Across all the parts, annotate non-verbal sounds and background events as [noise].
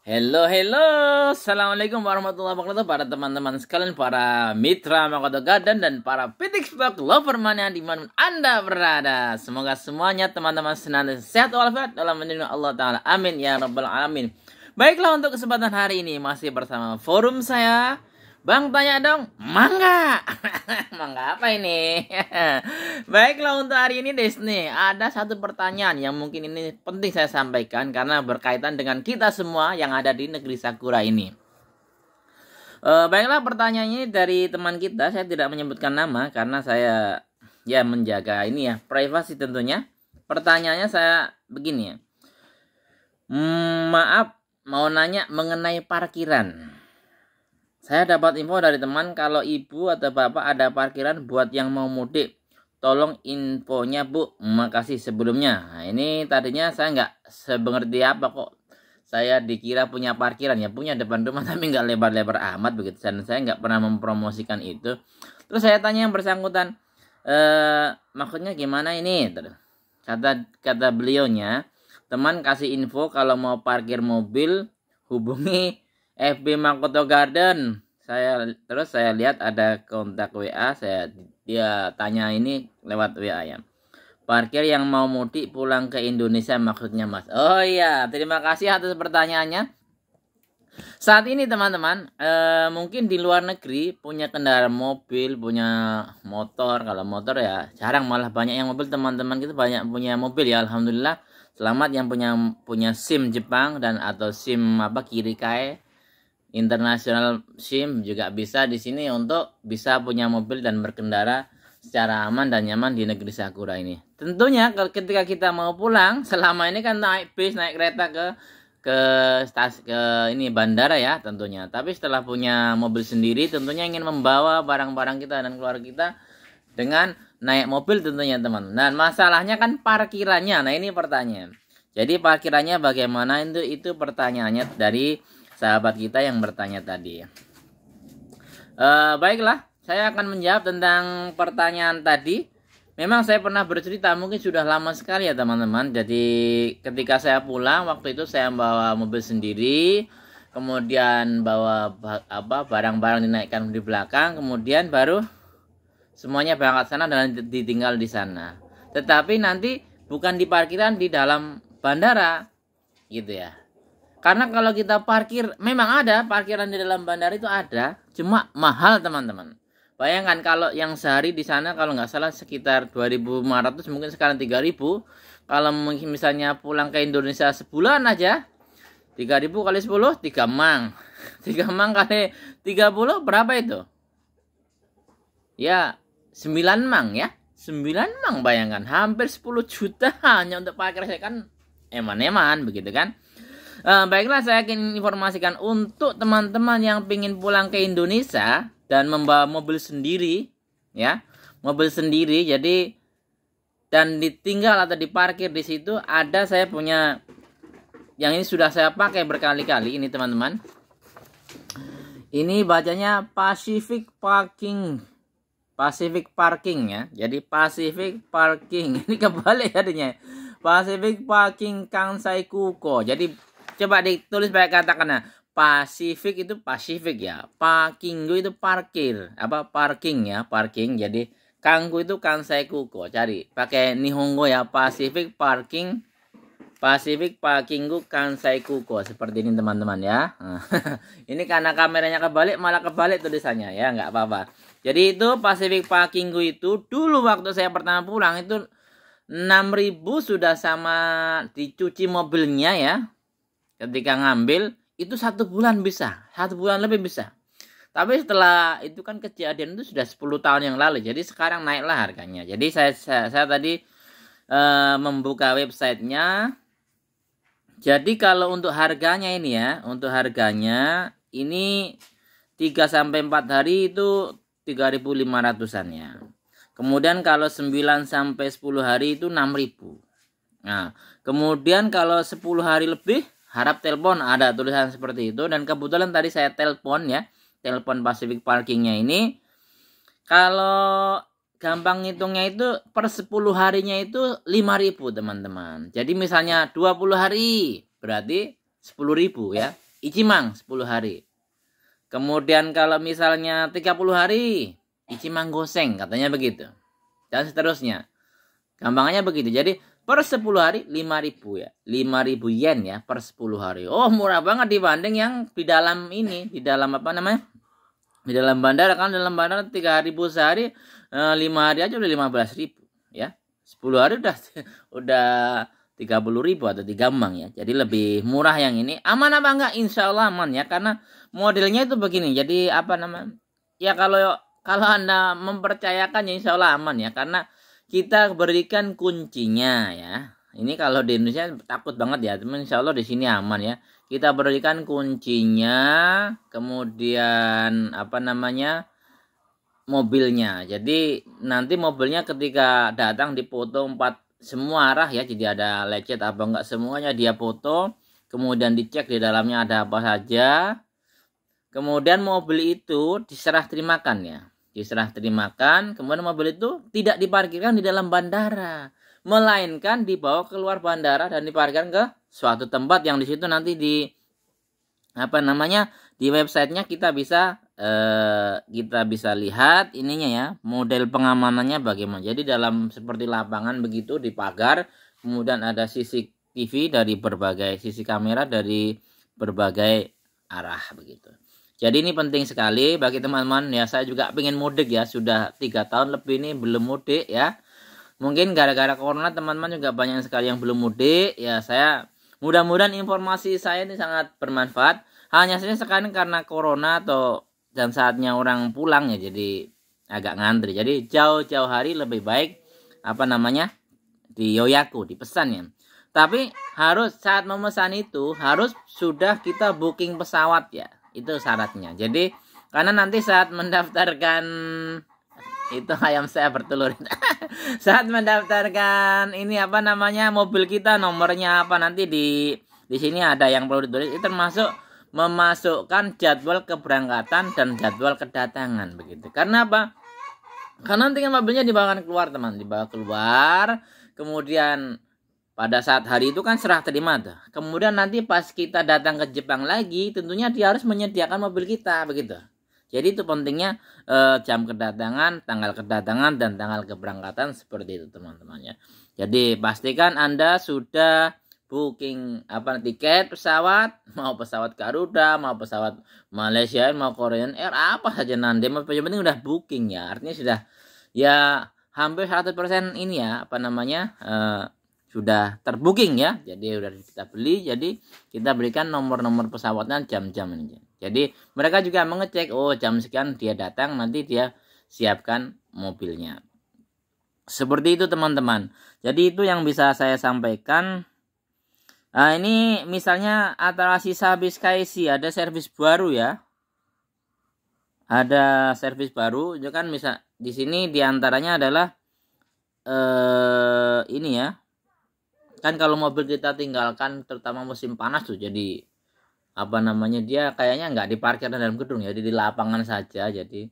Hello, hello. Assalamualaikum warahmatullahi wabarakatuh para teman-teman sekalian, para mitra Makoto Garden dan para petik Stock lover mania mana Anda berada. Semoga semuanya teman-teman senantiasa sehat walafiat dalam lindungan Allah Ta'ala. Amin ya Rabbal Alamin. Baiklah untuk kesempatan hari ini masih bersama forum saya Bang tanya dong, mangga. [laughs] mangga apa ini? [laughs] Baiklah untuk hari ini Desne, ada satu pertanyaan yang mungkin ini penting saya sampaikan karena berkaitan dengan kita semua yang ada di negeri Sakura ini. E, baiklah pertanyaannya dari teman kita, saya tidak menyebutkan nama karena saya ya menjaga ini ya, privasi tentunya. Pertanyaannya saya begini ya. Hmm, maaf, mau nanya mengenai parkiran saya dapat info dari teman kalau ibu atau bapak ada parkiran buat yang mau mudik. Tolong infonya bu, makasih sebelumnya. Nah, ini tadinya saya nggak sebengerti apa kok. Saya dikira punya parkiran ya punya depan rumah [laughs] tapi nggak lebar-lebar amat begitu. Dan saya nggak pernah mempromosikan itu. Terus saya tanya yang bersangkutan, e, maksudnya gimana ini? Kata kata beliaunya, teman kasih info kalau mau parkir mobil hubungi FB makoto Garden saya terus saya lihat ada kontak WA saya dia tanya ini lewat WA ya parkir yang mau mudik pulang ke Indonesia maksudnya Mas Oh iya terima kasih atas pertanyaannya saat ini teman-teman eh, mungkin di luar negeri punya kendaraan mobil punya motor kalau motor ya jarang malah banyak yang mobil teman-teman kita banyak punya mobil ya Alhamdulillah selamat yang punya punya SIM Jepang dan atau SIM apa kiri kae international SIM juga bisa di sini untuk bisa punya mobil dan berkendara secara aman dan nyaman di negeri Sakura ini. Tentunya ketika kita mau pulang, [laughs] selama ini kan naik bis, naik kereta ke ke stas ke ini bandara ya tentunya. Tapi setelah punya mobil sendiri tentunya ingin membawa barang-barang kita dan keluarga kita dengan naik mobil tentunya teman. Dan masalahnya kan parkirannya. Nah, ini pertanyaan. Jadi parkirannya bagaimana itu itu pertanyaannya dari sahabat kita yang bertanya tadi. E, baiklah, saya akan menjawab tentang pertanyaan tadi. Memang saya pernah bercerita mungkin sudah lama sekali ya teman-teman. Jadi ketika saya pulang waktu itu saya bawa mobil sendiri, kemudian bawa apa barang-barang dinaikkan di belakang, kemudian baru semuanya berangkat sana dan ditinggal di sana. Tetapi nanti bukan di parkiran di dalam bandara gitu ya. Karena kalau kita parkir, memang ada parkiran di dalam bandara itu ada, cuma mahal teman-teman. Bayangkan kalau yang sehari di sana kalau nggak salah sekitar 2.500 mungkin sekarang 3.000. Kalau misalnya pulang ke Indonesia sebulan aja 3.000 kali 10 3 mang. 3 [laughs] mang kali 30 berapa itu? Ya 9 mang ya. 9 mang bayangkan hampir 10 juta [laughs] hanya untuk parkir saya kan eman-eman begitu kan. Eh, baiklah saya ingin informasikan untuk teman-teman yang ingin pulang ke Indonesia dan membawa mobil sendiri ya mobil sendiri jadi dan ditinggal atau diparkir di situ ada saya punya yang ini sudah saya pakai berkali-kali ini teman-teman ini bacanya Pacific Parking Pacific Parking ya jadi Pacific Parking [laughs] ini kebalik adanya Pacific Parking Kansai Kuko jadi Coba ditulis pakai kata kena. Pasifik itu Pasifik ya. Pakinggu itu parkir. Apa parking ya, parking. Jadi kanggu itu kansai kuko. Cari pakai nihongo ya. Pasifik parking. Pasifik Pakinggu Kansai Kuko seperti ini teman-teman ya. Nah, [laughs] ini karena kameranya kebalik malah kebalik tulisannya ya nggak apa-apa. Jadi itu Pasifik Pakinggu itu dulu waktu saya pertama pulang itu 6000 sudah sama dicuci mobilnya ya ketika ngambil itu satu bulan bisa satu bulan lebih bisa tapi setelah itu kan kejadian itu sudah 10 tahun yang lalu jadi sekarang naiklah harganya jadi saya saya, saya tadi e, membuka websitenya jadi kalau untuk harganya ini ya untuk harganya ini 3 sampai 4 hari itu 3.500-an ya. Kemudian kalau 9 sampai 10 hari itu 6.000. Nah, kemudian kalau 10 hari lebih harap telepon ada tulisan seperti itu dan kebetulan tadi saya telepon ya telepon Pacific Parkingnya ini kalau gampang hitungnya itu per 10 harinya itu 5000 teman-teman jadi misalnya 20 hari berarti 10000 ya Ichimang 10 hari kemudian kalau misalnya 30 hari Ichimang goseng katanya begitu dan seterusnya gampangnya begitu jadi per 10 hari 5000 ya. 5000 yen ya per 10 hari. Oh, murah banget dibanding yang di dalam ini, di dalam apa namanya? Di dalam bandara kan dalam bandara 3000 sehari, 5 eh, hari aja udah 15000 ya. 10 hari udah [laughs] udah ribu atau 3 mang ya. Jadi lebih murah yang ini. Aman apa enggak? Insya Allah aman ya karena modelnya itu begini. Jadi apa namanya? Ya kalau kalau Anda mempercayakan ya insya Allah aman ya karena kita berikan kuncinya ya. Ini kalau di Indonesia takut banget ya, teman insya Allah di sini aman ya. Kita berikan kuncinya, kemudian apa namanya mobilnya. Jadi nanti mobilnya ketika datang dipoto empat semua arah ya, jadi ada lecet apa enggak semuanya dia foto, kemudian dicek di dalamnya ada apa saja. Kemudian mobil itu diserah terimakan ya. Diserah terimakan, kemudian mobil itu tidak diparkirkan di dalam bandara, melainkan dibawa keluar bandara dan diparkirkan ke suatu tempat yang di situ nanti di apa namanya di websitenya kita bisa eh, kita bisa lihat ininya ya model pengamanannya bagaimana jadi dalam seperti lapangan begitu dipagar, kemudian ada sisi TV dari berbagai sisi kamera dari berbagai arah begitu jadi ini penting sekali bagi teman-teman ya. Saya juga pengen mudik ya. Sudah tiga tahun lebih ini belum mudik ya. Mungkin gara-gara corona teman-teman juga banyak sekali yang belum mudik ya. Saya mudah-mudahan informasi saya ini sangat bermanfaat. Hanya saja sekarang karena corona atau dan saatnya orang pulang ya. Jadi agak ngantri. Jadi jauh-jauh hari lebih baik apa namanya di yoyaku dipesan ya. Tapi harus saat memesan itu harus sudah kita booking pesawat ya itu syaratnya jadi karena nanti saat mendaftarkan itu ayam saya bertelur [laughs] saat mendaftarkan ini apa namanya mobil kita nomornya apa nanti di di sini ada yang perlu ditulis itu termasuk memasukkan jadwal keberangkatan dan jadwal kedatangan begitu karena apa karena nanti kan mobilnya dibawa keluar teman dibawa keluar kemudian pada saat hari itu kan serah terima tuh. Kemudian nanti pas kita datang ke Jepang lagi, tentunya dia harus menyediakan mobil kita begitu. Jadi itu pentingnya eh, jam kedatangan, tanggal kedatangan dan tanggal keberangkatan seperti itu teman temannya Jadi pastikan Anda sudah booking apa tiket pesawat, [laughs] mau pesawat Garuda, mau pesawat Malaysia, mau Korean Air, apa saja nanti. Yang penting udah booking ya. Artinya sudah ya hampir 100% ini ya, apa namanya? Eh, sudah terbooking ya jadi sudah kita beli jadi kita berikan nomor-nomor pesawatnya jam-jam ini jadi mereka juga mengecek oh jam sekian dia datang nanti dia siapkan mobilnya seperti itu teman-teman jadi itu yang bisa saya sampaikan nah ini misalnya atrasi habis kaisi ada servis baru ya ada servis baru itu kan bisa di sini diantaranya adalah eh ini ya kan kalau mobil kita tinggalkan terutama musim panas tuh jadi apa namanya dia kayaknya nggak diparkir dalam gedung ya, jadi di lapangan saja jadi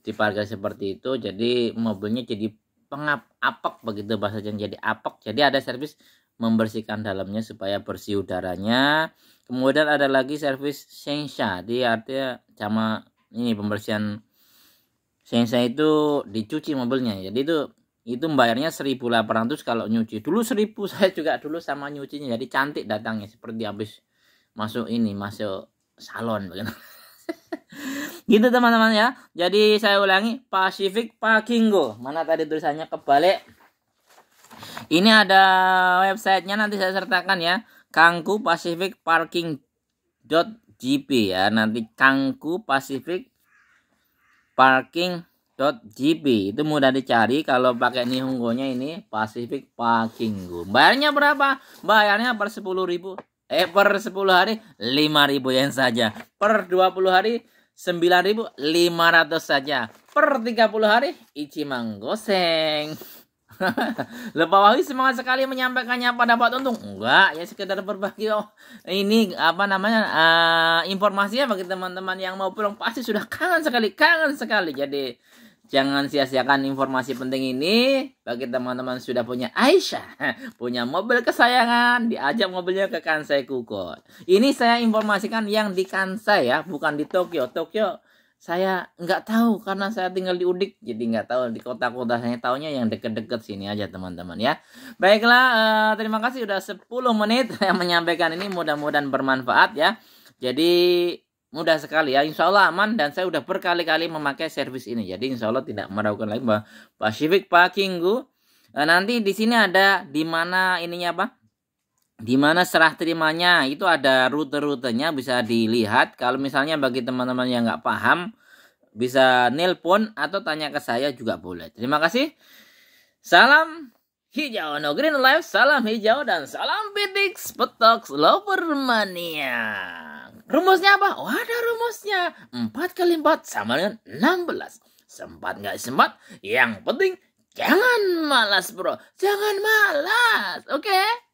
diparkir seperti itu jadi mobilnya jadi pengap apek begitu bahasanya jadi apek jadi ada servis membersihkan dalamnya supaya bersih udaranya kemudian ada lagi servis sensa di artinya sama ini pembersihan sensa itu dicuci mobilnya jadi itu itu bayarnya 1800 kalau nyuci dulu 1000 [laughs] saya juga dulu sama nyucinya jadi cantik datangnya seperti habis masuk ini masuk salon begitu [laughs] gitu teman-teman ya jadi saya ulangi Pacific Parking Go mana tadi tulisannya kebalik ini ada websitenya nanti saya sertakan ya Kangku Pacific Parking .gp ya nanti Kangku Pacific Parking .gp itu mudah dicari kalau pakai nih honggonya ini Pacific Parking Bayarnya berapa? Bayarnya per 10.000 eh per 10 hari 5.000 yen saja. Per 20 hari 9.500 saja. Per 30 hari Ichimang goseng. [laughs] Lepawawi semangat sekali menyampaikannya pada buat untung. Enggak, ya sekedar berbagi oh. Ini apa namanya? Uh, eh, informasinya bagi teman-teman yang mau pulang pasti sudah kangen sekali, kangen sekali. Jadi Jangan sia-siakan informasi penting ini. Bagi teman-teman sudah punya Aisyah, [laughs] punya mobil kesayangan, diajak mobilnya ke Kansai Kukon. Ini saya informasikan yang di Kansai ya, bukan di Tokyo. Tokyo saya nggak tahu karena saya tinggal di Udik, jadi nggak tahu di kota-kota saya tahunya yang deket-deket sini aja teman-teman ya. Baiklah, eh, terima kasih sudah 10 menit [laughs] saya menyampaikan ini mudah-mudahan bermanfaat ya. Jadi mudah sekali ya Insya Allah aman dan saya udah berkali-kali memakai servis ini jadi Insya Allah tidak meragukan lagi bahwa Pacific Parking Go nah, eh, nanti di sini ada di mana ininya apa di mana serah terimanya itu ada rute-rutenya bisa dilihat kalau misalnya bagi teman-teman yang nggak paham bisa nelpon atau tanya ke saya juga boleh terima kasih salam hijau no green life salam hijau dan salam bidik petoks lover mania Rumusnya apa? Oh, ada rumusnya. 4 kali 4 sama dengan 16. Sempat nggak sempat, yang penting jangan malas bro. Jangan malas, oke? Okay?